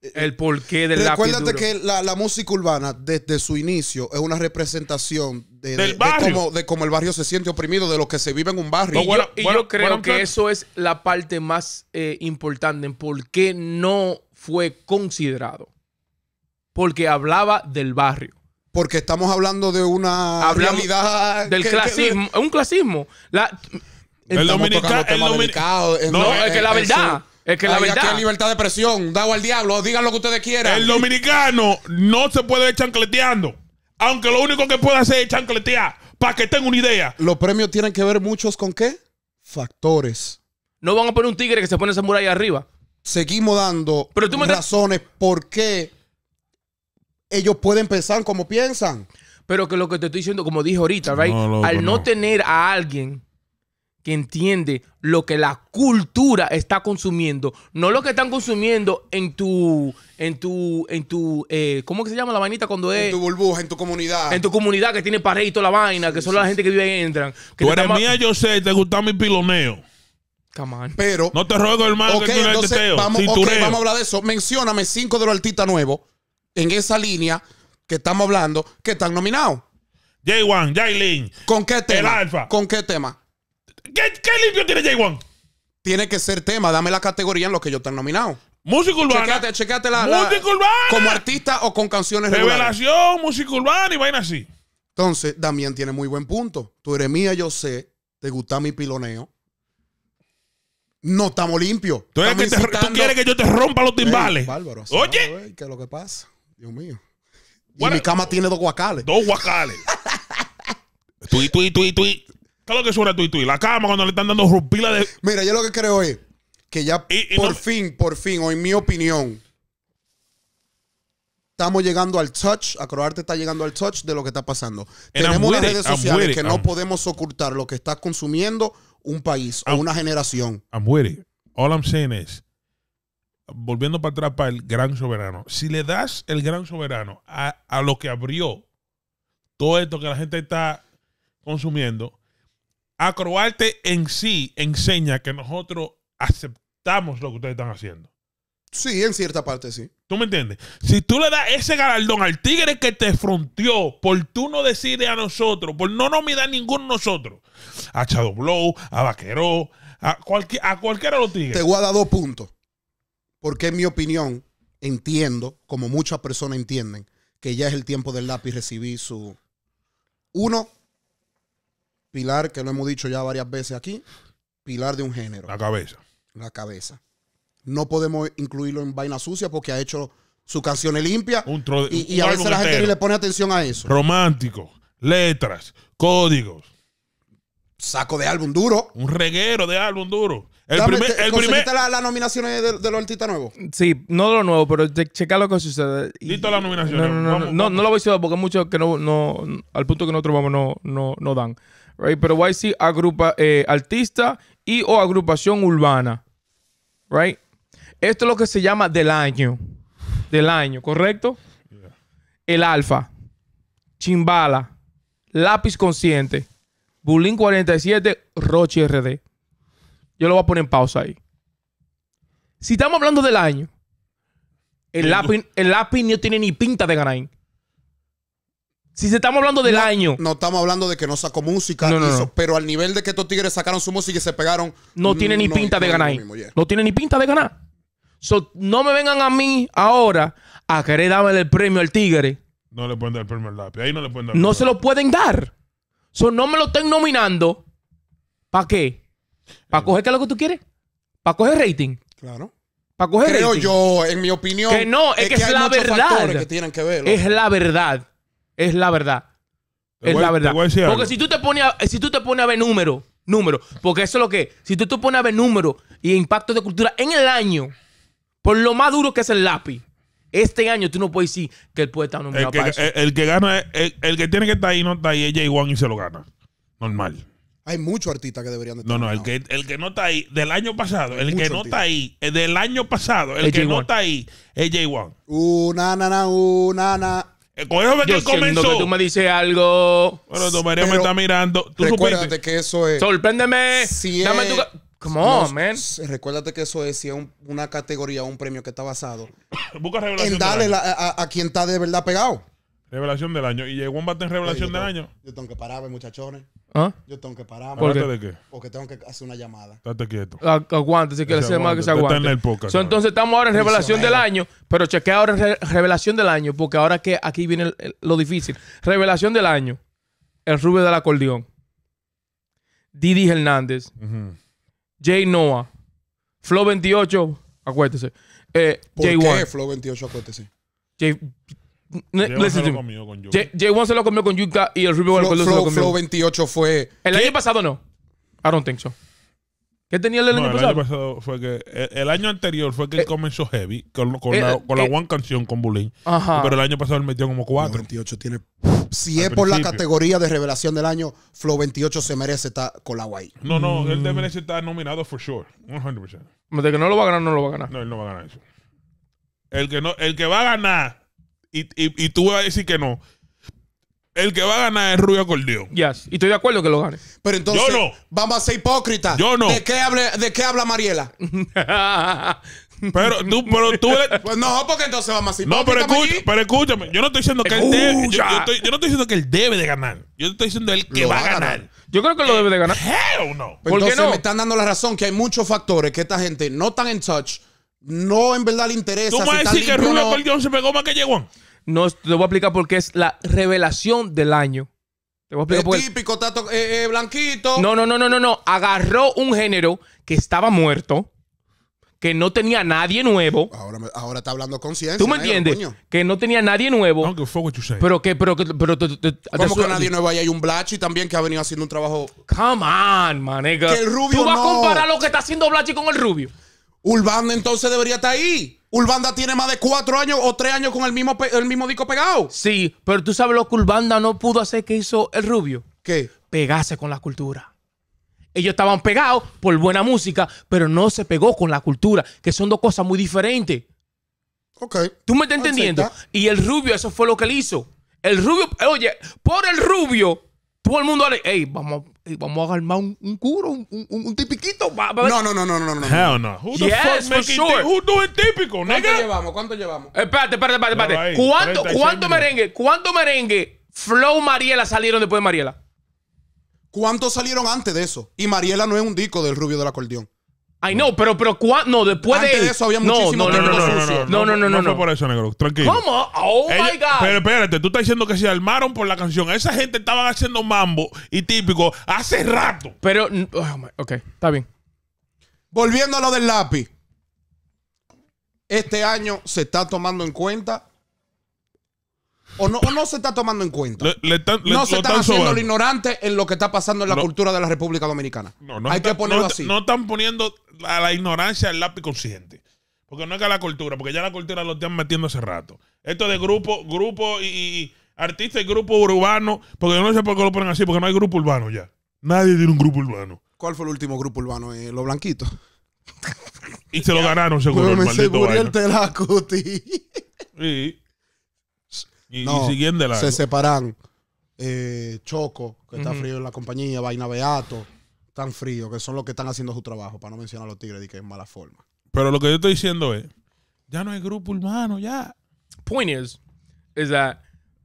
Eh, el porqué del Acuérdate que la, música urbana, desde su inicio, es una representación de, cómo, el barrio se siente oprimido, de lo que se vive en un barrio. Y, yo, creo que eso es la parte más eh, importante en por qué no fue considerado. Porque hablaba del barrio. Porque estamos hablando de una realidad. Del clasismo. un clasismo. el, el dominicano. No, es que eh, la verdad. Es que la verdad. libertad de presión. Dado al diablo. Digan lo que ustedes quieran. El dominicano no se puede ir chancleteando. Aunque lo único que puede hacer es chancletear. Para que tengan una idea. Los premios tienen que ver muchos con qué? Factores. No van a poner un tigre que se pone esa muralla arriba. Seguimos dando razones por qué ellos pueden pensar como piensan. Pero que lo que te estoy diciendo, como dije ahorita, Al no tener a alguien entiende lo que la cultura está consumiendo, no lo que están consumiendo en tu, en tu, en tu, eh, ¿cómo que se llama la vainita cuando es? En tu burbuja, en tu comunidad. En tu comunidad que tiene pared la vaina, que solo la gente que vive ahí entran. Tú eres mía, yo sé, te gusta mi piloneo. Come Pero. No te ruego, hermano, que entonces, vamos, vamos a hablar de eso. Mencióname cinco de los artistas nuevos en esa línea que estamos hablando que están nominados. j Jay lin ¿Con qué tema? ¿Con qué tema? ¿Qué, limpio tiene Jay Tiene que ser tema. Dame la categoría en lo que yo te he nominado. Música urbana. Chequéate, la, Música urbana. Como artista o con canciones regulares. Revelación, música urbana y vaina así. Entonces, Damián tiene muy buen punto. Tú eres mía, yo sé. Te gusta mi piloneo. No estamos limpios. ¿Tú, quieres que yo te rompa los timbales? Oye. ¿Qué es lo que pasa? Dios mío. mi cama tiene dos guacales. Dos guacales. tú y tú y... ¿Qué lo que suena tú y tú? la cama cuando le están dando rupila de. Mira, yo lo que creo es que ya por fin, por fin, o en mi opinión, estamos llegando al touch, a croarte está llegando al touch de lo que está pasando. Tenemos las redes sociales que no podemos ocultar lo que está consumiendo un país o una generación. I'm with All I'm saying is, volviendo para atrás para el gran soberano, si le das el gran soberano a lo que abrió todo esto que la gente está consumiendo, Acroarte en sí enseña que nosotros aceptamos lo que ustedes están haciendo. Sí, en cierta parte sí. ¿Tú me entiendes? Si tú le das ese galardón al tigre que te fronteó por tú no decirle a nosotros, por no nominar ninguno de nosotros, a Shadow Blow, a Vaquero, a, cualquier, a cualquiera de los tigres. Te voy a dar dos puntos. Porque en mi opinión, entiendo, como muchas personas entienden, que ya es el tiempo del lápiz recibir su... Uno, Pilar, que lo hemos dicho ya varias veces aquí, pilar de un género. La cabeza. La cabeza. No podemos incluirlo en vaina sucia porque ha hecho sus canciones limpia y, a veces la gente le pone atención a eso. Romántico, letras, códigos. Saco de álbum duro. Un reguero de álbum duro. El las la nominaciones de, los artistas nuevos? Sí, no de los nuevos pero checa lo que sucede. Listo la nominación, No, no, lo voy a decir porque muchos que no, no, al punto que nosotros vamos no, no, no dan right? Pero voy agrupa eh, artista y o agrupación urbana, right? Esto es lo que se llama del año, del año, ¿correcto? El alfa, chimbala, lápiz consciente, bulín 47, roche RD. Yo lo voy a poner en pausa ahí. Si estamos hablando del año, el lápiz, el lápiz no tiene ni pinta de ganar. Si se estamos hablando del año. No estamos hablando de que no sacó música, pero al nivel de que estos tigres sacaron su música y se pegaron. No tiene ni pinta de ganar. No tiene ni pinta de ganar. no me vengan a mí ahora a querer darme el premio al tigre. No le pueden dar el premio al lápiz. Ahí no le pueden dar. No se lo pueden dar. no me lo estén nominando. ¿Para qué? ¿Para eh. coger qué es lo que tú quieres? ¿Para coger rating? Claro. ¿Para coger Creo yo, en mi opinión. Que no, es, que, es la verdad. es la verdad. Es la verdad. es la verdad. Porque si tú te pones a, si tú te pones a ver número número porque eso es lo que Si tú te pones a ver número y impacto de cultura en el año, por lo más duro que es el lápiz, este año tú no puedes decir que él puede estar el que, para eso. El, que gana, el, que tiene que estar ahí no está ahí, es j wan y se lo gana. Normal. Hay muchos artistas que deberían No, no, el que, el que no está ahí, del año pasado, el que no está ahí, eh, del año pasado, el que no está ahí, es J1. Una na, na, una na. Eh, con eso que que tú me dices algo. Bueno, tu María me está mirando. Tú supiste. Recuérdate que eso es. Sorpréndeme. Si Come on, man. Recuérdate que eso es si es una categoría o un premio que está basado <coughs> Busca revelación. en darle a, a quien está de verdad pegado. Revelación del año. Y llegó un bate en revelación del año. Yo tengo que pararme, muchachones. ¿Ah? Yo tengo que parar ¿Por qué? ¿De qué? Porque tengo que hacer una llamada. Estate quieto. Ah, aguante, si quieres hacer más que se aguante. entonces estamos ahora en revelación del año, pero chequea ahora en revelación del año, porque ahora que aquí viene lo difícil. Revelación del año. El Rubio del acordeón. Didi Hernández. J Jay Noah. Flow 28, acuérdese. Eh, ¿Por qué Flow 28, acuérdese? j Jay se se lo comió con Yuka y el Ruby Flow, se comió. 28 fue. El año pasado no. I don't think so. ¿Qué tenía el, año pasado? El año pasado fue que. El, año anterior fue que él eh, comenzó heavy con, eh, la, eh, one canción con Bulín. Ajá. Pero el año pasado él metió como cuatro. 28 tiene. Si es por la categoría de revelación del año, Flow 28 se merece estar con la guay No, no, él mm. debe estar nominado for sure. 100%. De que no lo va a ganar, no lo va a ganar. No, él no va a ganar eso. El que, no, el que va a ganar y, y, tú vas a decir que no. El que va a ganar es Rubio Cordillo. Yes. Y estoy de acuerdo que lo gane. Pero entonces, vamos a ser hipócritas. Yo no. ¿De qué, de qué habla Mariela? <laughs> Pero tú, pero tú <laughs> Pues no, porque entonces vamos a ser No, pero, escucha, pero escúchame. Yo no estoy diciendo que él debe. Yo, yo estoy- no estoy diciendo que él debe de ganar. Yo estoy diciendo el que va a ganar. Yo creo que lo eh, debe de ganar. no. Pues ¿Por qué entonces me están dando la razón que hay muchos factores que esta gente no están en touch no en verdad le interesa. ¿Tú vas a decir que Rubio no... se pegó más que Yeguan? No, te voy a explicar porque es la revelación del año. Te voy a explicar el típico tato eh, eh, blanquito. No, no, no, no, no, Agarró un género que estaba muerto, que no tenía nadie nuevo. Ahora, ahora está hablando conciencia. ¿Tú me entiendes? que no tenía nadie nuevo. Pero que, pero que, pero. Te, ¿Cómo que nadie nuevo? Ahí hay un Blachi también que ha venido haciendo un trabajo. Come on, manega. Que el rubio. Tú vas a comparar lo que está haciendo Blachi con el rubio. Urbanda entonces debería estar ahí. Urbanda tiene más de cuatro años o tres años con el mismo, el mismo disco pegado. Sí, pero tú sabes lo que Urbanda no pudo hacer que hizo el rubio. ¿Qué? Pegarse con la cultura. Ellos estaban pegados por buena música, pero no se pegó con la cultura, que son dos cosas muy diferentes. Ok. ¿Tú me estás entendiendo? Y el rubio, eso fue lo que él hizo. El rubio, oye, por el rubio, todo el mundo, hey, vamos, vamos a armar un, curo, un, un, tipiquito. No, no, no, no, no, no. Hell no. Who the fuck típico, nigga? ¿Cuánto llevamos? ¿Cuánto llevamos? Espérate, espérate, espérate. espérate. ¿Cuánto, ¿cuánto merengue? ¿Cuánto merengue Flow Mariela salieron después de Mariela? ¿Cuántos salieron antes de eso? Y Mariela no es un disco del Rubio del Acordeón. Ay, no, pero, pero ¿cuándo? Después Antes de eso había muchísimo no, no, no, no, No, no, no, no. No fue por eso, negro. Tranquilo. ¿Cómo? Oh my God. Pero espérate, tú estás diciendo que se armaron por la canción. Esa gente estaba haciendo mambo y típico hace rato. Pero, oh ok, está bien. Volviendo a lo del lápiz. Este año se está tomando en cuenta. O no, no se está tomando en cuenta. no se están haciendo lo ignorante en lo que está pasando en la cultura de la República Dominicana. No, no Hay que ponerlo así. No están poniendo a la ignorancia el lápiz consciente. Porque no es que la cultura, porque ya la cultura lo están metiendo hace rato. Esto de grupo, grupo y, y artista y grupo urbano, porque yo no sé por qué lo ponen así, porque no hay grupo urbano ya. Nadie tiene un grupo urbano. ¿Cuál fue el último grupo urbano? Eh, los Blanquitos. <laughs> Y se lo ganaron, seguro. Pues me aseguré el telaco, tío. <laughs> Y, y, Se separan. Eh, Choco, que está frío en la compañía, Vaina Beato tan fríos, que son los que están haciendo su trabajo, para no mencionar a los tigres y que es mala forma. Pero lo que yo estoy diciendo es, ya no hay grupo humano, ya. Point is, is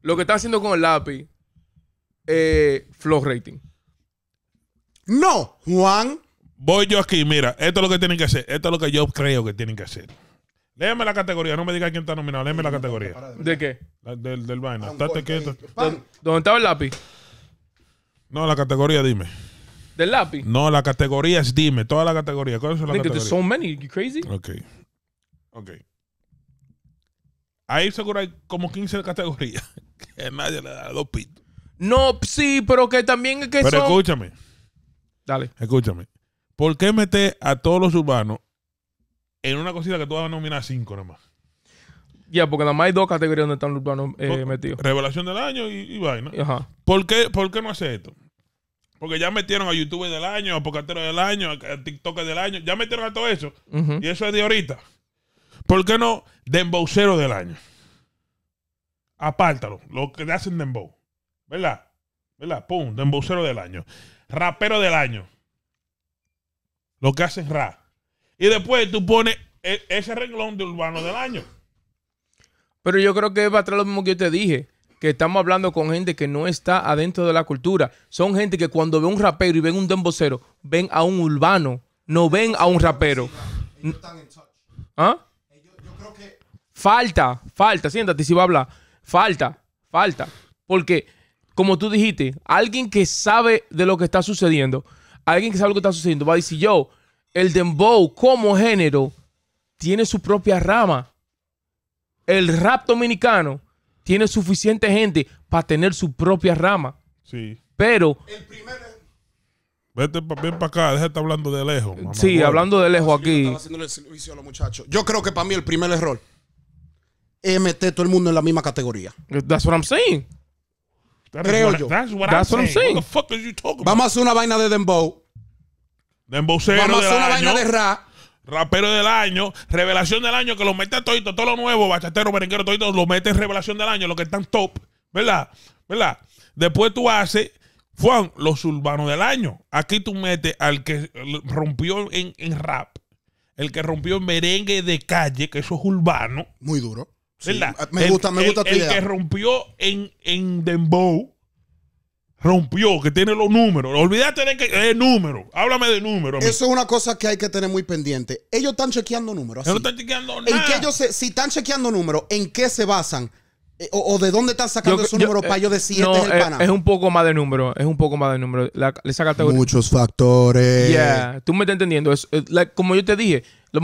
lo que está haciendo con el lápiz es eh, flow rating. No, Juan. Voy yo aquí, mira, esto es lo que tienen que hacer, esto es lo que yo creo que tienen que hacer. Léeme la categoría, no me diga quién está nominado, léeme la categoría. ¿De qué? del, del vaina. ¿Dónde estaba el lápiz? No, la categoría, dime. ¿Del lápiz? No, la categoría es dime, toda la categoría. ¿Cuáles son las categorías? so many, you crazy? Ok. Ok. Ahí seguro hay como 15 categorías <laughs> que nadie le da dos pitos. No, sí, pero que también es que Pero escúchame. Dale. Escúchame. ¿Por qué meter a todos los urbanos en una cosita que tú vas a nominar cinco nomás? Ya, porque nada más hay dos categorías donde están los urbanos eh, metidos. Revelación del año y, y vaina. Ajá. ¿Por qué, ¿Por qué no hace esto? Porque ya metieron a YouTube del año, a Pocatero del año, a TikTok del año. Ya metieron a todo eso. Y eso es de ahorita. ¿Por qué no Dembowcero del año? Apártalo. Lo que hacen Dembow. ¿Verdad? ¿Verdad? Pum. Dembowcero del año. Rapero del año. Lo que hacen rap. Y después tú pones e-, ese renglón de urbano del año. Pero yo creo que va a traer lo mismo que yo te dije que estamos hablando con gente que no está adentro de la cultura. Son gente que cuando ve un rapero y ven un dembocero, ven a un urbano, no ven a un rapero. Falta, falta, siéntate si va a hablar. Falta, falta. Porque, como tú dijiste, alguien que sabe de lo que está sucediendo, alguien que sabe lo que está sucediendo, va a decir, yo, el dembow como género tiene su propia rama. El rap dominicano tiene suficiente gente para tener su propia rama. Sí. Pero. El primer... Vete pa, ven para acá, déjate hablando de lejos. Sí, hablando de lejos aquí. Haciendo servicio a los muchachos. Yo creo que para mí el primer error es meter todo el mundo en la misma categoría. That's what I'm saying. creo yo. That's what, that's I'm, what saying. What the fuck are you talking Vamos a hacer una vaina de Dembow. Dembow Vamos a hacer una vaina de Ra. Rapero del año, revelación del año, que lo mete a todito, todo lo nuevo, bachatero, merenguero, todito, lo mete en revelación del año, lo que están top, ¿verdad? ¿Verdad? Después tú haces, Juan, los urbanos del año. Aquí tú metes al que rompió en, rap, el que rompió en merengue de calle, que eso es urbano. Muy duro. me gusta, me gusta el, el que rompió en, en dembow rompió, que tiene los números. Olvídate de que es número. Háblame de número. Eso es una cosa que hay que tener muy pendiente. Ellos están chequeando números. están chequeando ellos si están chequeando números, ¿en qué se basan? Eh, o, de dónde están sacando esos números para yo eh, decir es el eh, pana? Es, un poco más de número, es un poco más de número. Muchos factores. Yeah, tú me estás entendiendo. Es, como yo te dije, lo,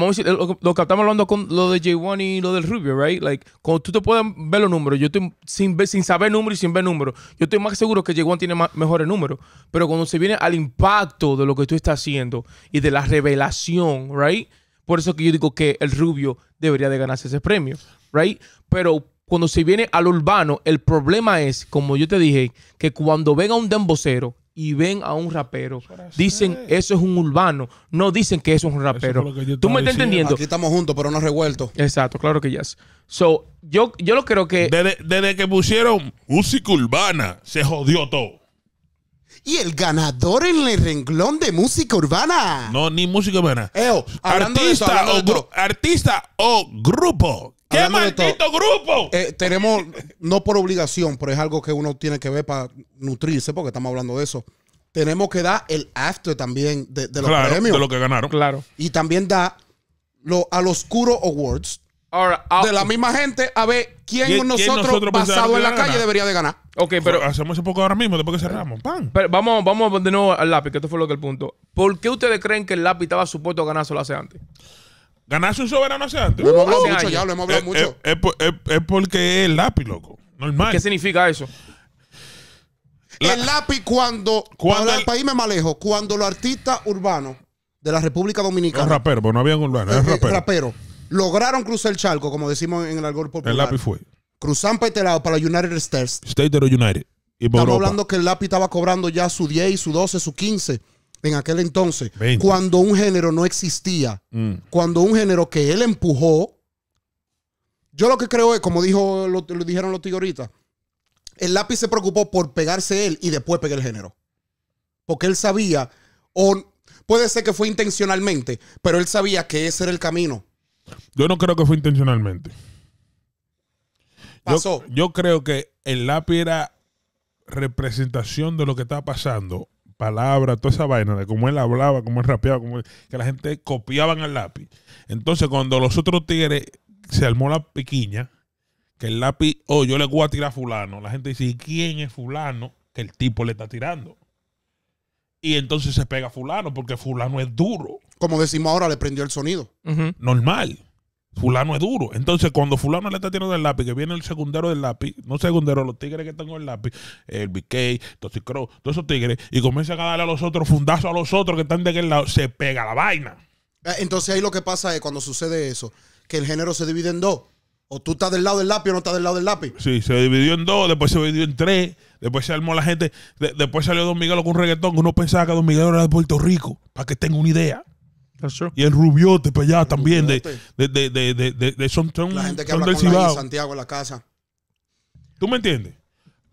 que estamos hablando con lo de J1 y lo del Rubio, right? Like, cuando tú te puedes ver los números, yo estoy sin, sin saber números y sin ver números, yo estoy más seguro que J1 tiene mejores números. Pero cuando se viene al impacto de lo que tú estás haciendo y de la revelación, right? Por eso que yo digo que el Rubio debería de ganarse ese premio, right? Pero cuando se viene al urbano, el problema es, como yo te dije, que cuando ven a un dembocero y ven a un rapero, dicen eso es un urbano, no dicen que eso es un rapero. ¿Tú me estás entendiendo? Aquí estamos juntos, pero no revueltos. Exacto, claro que ya. es. yo, yo lo creo que. Desde, que pusieron música urbana, se jodió todo. Y el ganador en el renglón de música urbana. No, ni música urbana. artista, artista o grupo ¡Qué maldito grupo! Eh, tenemos, no por obligación, pero es algo que uno tiene que ver para nutrirse, porque estamos hablando de eso. Tenemos que dar el after también de, los premios. lo que ganaron. Claro. Y también da lo, a los Curo Awards. Ah, de la misma gente a ver quién, nosotros, pasado en la calle debería de ganar. Ok, pero hacemos ese poco ahora mismo, después que cerramos. vamos, vamos de nuevo al lápiz, que esto fue lo que el punto. ¿Por qué ustedes creen que el lápiz estaba supuesto a ganar solo hace antes? Ganarse un soberano hace antes. Lo hemos hablado mucho ya, lo hemos hablado eh, mucho. Eh, es, porque es el lápiz, loco. Normal. ¿Qué significa eso? el lápiz cuando, cuando el... país me malejo, cuando los artistas urbanos de la República Dominicana. Los raperos, pero no habían urbanos, es eh, rapero. Lograron cruzar el charco, como decimos en el algor popular. El lápiz fue. Cruzan para este lado, para United States. State United. Estamos hablando que el lápiz estaba cobrando ya su 10, su 12, su 15 en aquel entonces, cuando un género no existía, mm. cuando un género que él empujó, yo lo que creo es, como dijo, lo, dijeron los tigoritas, el lápiz se preocupó por pegarse él y después pegar el género. Porque él sabía, o puede ser que fue intencionalmente, pero él sabía que ese era el camino. Yo no creo que fue intencionalmente. Pasó. yo creo que el lápiz era representación de lo que estaba pasando palabras, toda esa vaina de cómo él hablaba, cómo él rapeaba, cómo que la gente en al lápiz. Entonces, cuando los otros tigres se armó la piquiña, que el lápiz, oh, yo le voy a tirar a fulano, la gente dice, ¿y quién es fulano que el tipo le está tirando? Y entonces se pega a fulano porque fulano es duro. Como decimos ahora, le prendió el sonido. Normal fulano es duro. Entonces, cuando fulano le está tirando del lápiz, que viene el secundero del lápiz, no secundero, los tigres que están con el lápiz, el BK, Toxicro, todos esos tigres, y comienza a darle a los otros fundazos a los otros que están de aquel lado, se pega la vaina. Ah, entonces ahí lo que pasa es cuando sucede eso, que el género se divide en dos. O tú estás del lado del lápiz o no estás del lado del lápiz. Sí, se dividió en dos, después se dividió en tres, después se armó la gente, después salió Don Miguel con un reggaetón, uno pensaba que Don Miguel era de Puerto Rico, para que tenga una idea. Y el rubiote para allá también, de, de, de, son, son, la gente que habla la Santiago la casa. ¿Tú me entiendes?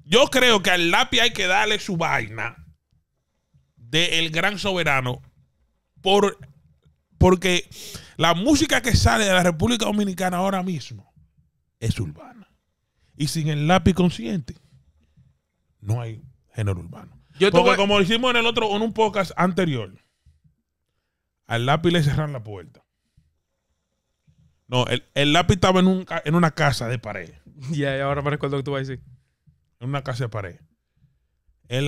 Yo creo que al lápiz hay que darle su vaina de El Gran Soberano por, porque la música que sale de la República Dominicana ahora mismo es urbana. Y sin el lápiz consciente no hay género urbano. Porque como decimos en el otro, en un podcast anterior, al lápiz le cerraron la puerta. No, el, lápiz estaba en, en una casa de pared. <laughs> Ya, ahora me recuerdo que tú vas a decir. En una casa de pared. Eh,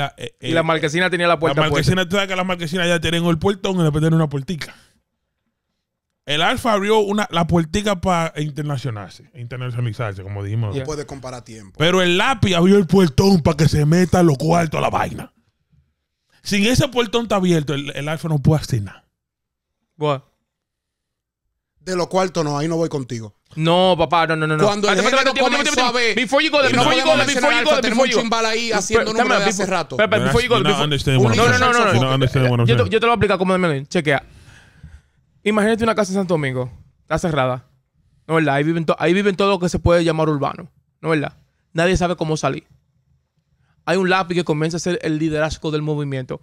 y la eh, marquesina tenía la puerta. La marquesina, tú sabes que la marquesinas ya tienen el puertón y después tienen una puertica. El Alfa abrió una, la puertica para internacionalizarse, internacionalizarse, como dijimos. No puede comparar tiempo. Pero el lápiz abrió el puertón para que se meta los cuartos a la vaina. Sin ese puertón está abierto, el, el Alfa no puede hacer nada. What? De lo cuarto no, ahí no voy contigo. No, papá, no, no, no. Cuando el género comenzó a ver... Before you go there, before you go there, before you go there, before you ahí haciendo números de hace rato. Pepe, before you go there. No, no, no, no. Yo te lo voy a explicar como de Chequea. Imagínate una casa en Santo Domingo. Está cerrada. ¿No verdad? Ahí viven, ahí viven todo lo que se puede llamar urbano. ¿No es verdad? Nadie sabe cómo salir. Hay un lápiz que comienza a ser el liderazgo del movimiento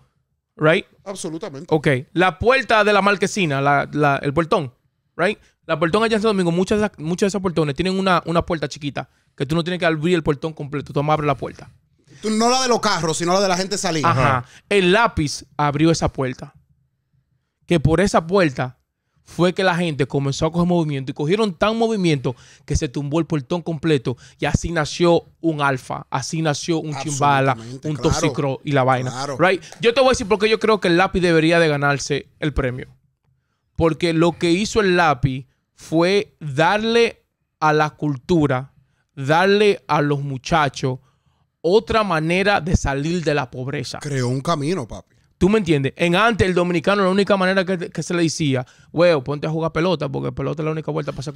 right? Absolutamente. Ok. La puerta de la marquesina, el portón, right? La portón allá en Domingo, muchas, de, muchas de esas portones tienen una, puerta chiquita que tú no tienes que abrir el portón completo, tú abres la puerta. no la de los carros, sino la de la gente saliendo. Ajá. El lápiz abrió esa puerta. Que por esa puerta fue que la gente comenzó a coger movimiento y cogieron tan movimiento que se tumbó el portón completo y así nació un alfa, así nació un chimbala, un toxicro y la vaina. Right? Yo te voy a decir por qué yo creo que el lápiz debería de ganarse el premio. Porque lo que hizo el lápiz fue darle a la cultura, darle a los muchachos otra manera de salir de la pobreza. Creó un camino, papi. ¿Tú me entiendes? En antes el dominicano la única manera que, se le decía, weón, ponte a jugar pelota, porque pelota es la única vuelta para hacer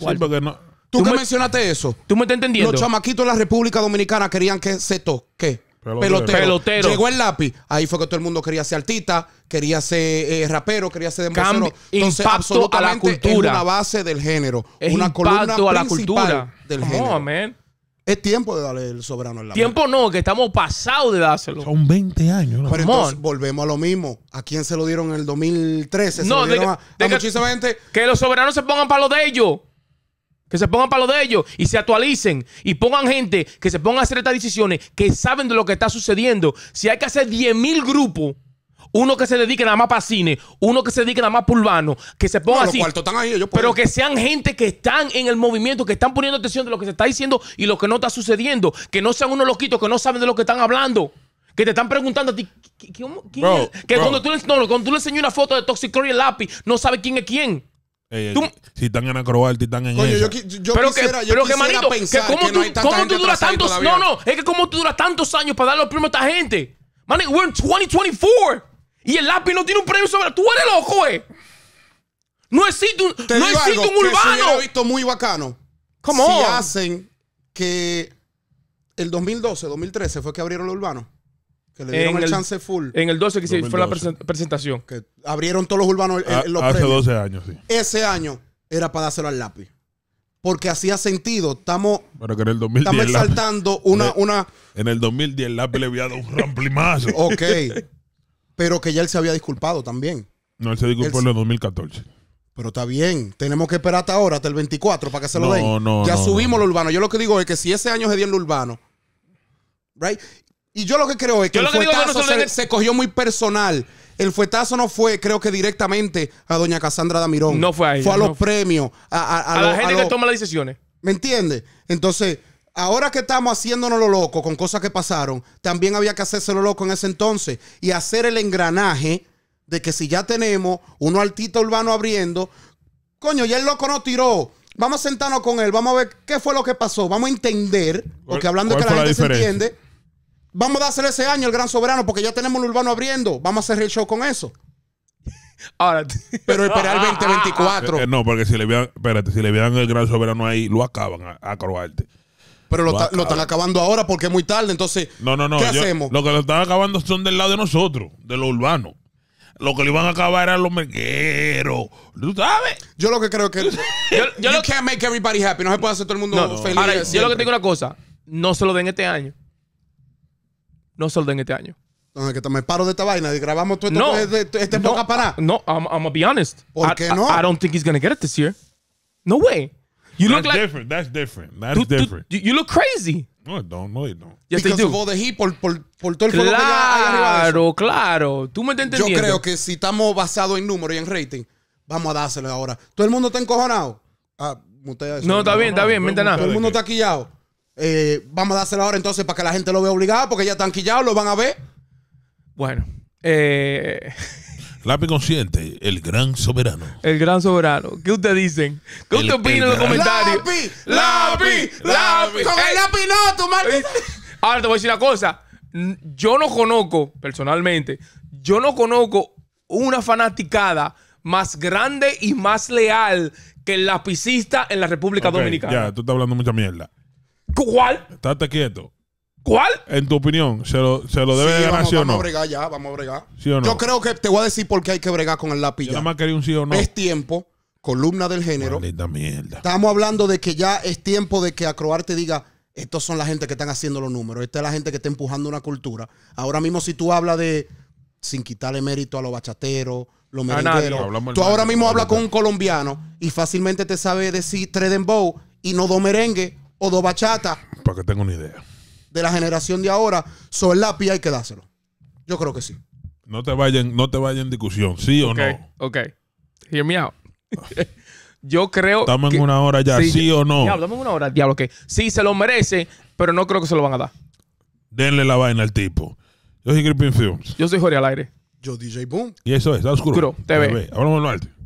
Tú, qué mencionaste eso. ¿Tú me estás entendiendo? Los chamaquitos de la República Dominicana querían que se toque. Pelotero. pelotero. Llegó el lápiz. Ahí fue que todo el mundo quería ser artista, quería ser eh, rapero, quería ser demostrador. Entonces, impacto a la cultura. es una base del género. Es una columna a la cultura. del género. Es tiempo de darle el soberano al la Tiempo no, que estamos pasados de dárselo. Son 20 años. Pero entonces volvemos a lo mismo. ¿A quién se lo dieron en el 2013? no, de, que, gente. que los soberanos se pongan para lo de ellos. Que se pongan para lo de ellos y se actualicen y pongan gente que se ponga a hacer estas decisiones que saben de lo que está sucediendo. Si hay que hacer 10 mil grupos uno que se dedique nada más para cine, uno que se dedique nada más para que se ponga así. pero que sean gente que están en el movimiento, que están poniendo atención de lo que se está diciendo y lo que no está sucediendo. Que no sean unos loquitos que no saben de lo que están hablando. Que te están preguntando a ti, Que cuando tú, le, tú le enseñas una foto de Toxic Curry el lápiz, no sabe quién es quién. si están en Acrobalti, están en Oye, Yo, yo pero quisiera, que, yo pero que manito, que cómo tú, cómo tú duras tantos, no, no, es que cómo tú duras tantos años para dar los primos a esta gente. Man, we're in 2024. Y el lápiz no tiene un premio sobre. ¡Tú eres loco, eh! No existe un, no existe un urbano. Que he visto muy bacano. ¿Cómo? Si hacen que el 2012, 2013 fue que abrieron los urbanos. Que le dieron el, chance full. En el 12 que fue la presentación. Que abrieron todos los urbanos en eh, ah, los Hace premios. 12 años, sí. Ese año era para dárselo al lápiz. Porque hacía sentido. Estamos, Pero que en el 2010 estamos exaltando una, en una... En el 2010 el lápiz le había dado un ramplimazo. ok. <laughs> pero que ya él se había disculpado también. No, él se disculpó en el 2014. Pero está bien, tenemos que esperar hasta ahora, hasta el 24, para que se lo no, den. No, ya subimos lo urbano. Yo lo que digo es que si ese año se dio en lo urbano, right? Y yo lo que creo es que el fuetazo se, cogió muy personal. El fuetazo no fue, creo que directamente a doña Casandra Damirón. No fue a ella, Fue a los premios. A, la gente que toma las decisiones. ¿Me entiendes? Entonces, Ahora que estamos haciéndonos lo loco con cosas que pasaron, también había que hacerse lo loco en ese entonces y hacer el engranaje de que si ya tenemos uno altito urbano abriendo, coño, ya el loco no tiró. Vamos a sentarnos con él, vamos a ver qué fue lo que pasó, vamos a entender, porque hablando de que la gente se entiende, vamos a hacer ese año el gran soberano, porque ya tenemos el urbano abriendo, vamos a hacer el show con eso. pero esperar el 2024. Eh, eh, no, porque si le vean, espérate, si le el gran soberano ahí, lo acaban a, a pero lo, están acabando ahora porque es muy tarde. Entonces, ¿qué hacemos? Lo que lo están acabando son del lado de nosotros, de los urbanos. Lo que le iban a acabar eran los mergueros. ¿Tú sabes? Yo lo que creo que. <laughs> yo, can't make everybody happy. No se puede hacer todo el mundo feliz. yo lo que tengo una cosa. No se lo den este año. No se lo den este año. Entonces, que me paro de esta vaina y grabamos todo no, este, este no, para No, I'm, I'm to be honest. ¿Por qué no? I, don't think he's going to get it this year. No way. You look That's like different. That's different. That's different. you look crazy. No, don't. No, it don't. Yes, Because of all the heat, por, por, por todo el fuego Claro, claro. Tú me estás Yo creo que si estamos basados en números y en rating, vamos a dárselo ahora. Todo el mundo está encojonado. Ah, mutea eso. No, está bien, está bien, mente Todo el mundo está quillado. Eh, vamos a dárselo ahora entonces para que la gente lo vea obligado, porque ya están quillados, lo van a ver. Bueno, eh, <laughs> Lápiz consciente, el gran soberano. El gran soberano. ¿Qué ustedes dicen? ¿Qué usted opina en los comentarios? ¡Lapi! ¡Lápiz! ¡Lápiz! ¡Con el lápiz no, tu madre! Eh, ahora te voy a decir una cosa. Yo no conozco, personalmente, yo no conozco una fanaticada más grande y más leal que el lapicista en la República Dominicana. Ya, tú estás hablando mucha mierda. ¿Cuál? Estás quieto. ¿Cuál? En tu opinión, ¿se lo, se lo debe de ganar vamos, no? a bregar ya, vamos a bregar. Yo creo que te voy a decir por qué hay que bregar con el lápiz. Yo más un sí o no. Es tiempo, columna del género. Maldita mierda. Estamos hablando de que ya es tiempo de que Acroarte diga, estos son la gente que están haciendo los números, esta es la gente que está empujando una cultura. Ahora mismo si tú hablas de, sin quitarle mérito a los bachateros, los merengueros, tú ahora mismo hablas con un colombiano y fácilmente te sabe decir tres y no dos merengue o dos bachata. Para que tenga una idea de la generación de ahora, son la pía hay que dárselo. Yo creo que sí. No te vayan, no te vayan en discusión, sí o no. Ok, hear me out. <laughs> Yo creo. estamos en una hora ya, sí, o no. Diablo, dame una hora, diablo, que sí se lo merece, pero no creo que se lo van a dar. Denle la vaina al tipo. Yo soy Gripping Films. Yo soy Jorge al aire. Yo DJ Boom. Y eso es, está oscuro. te TV. Hablamos lo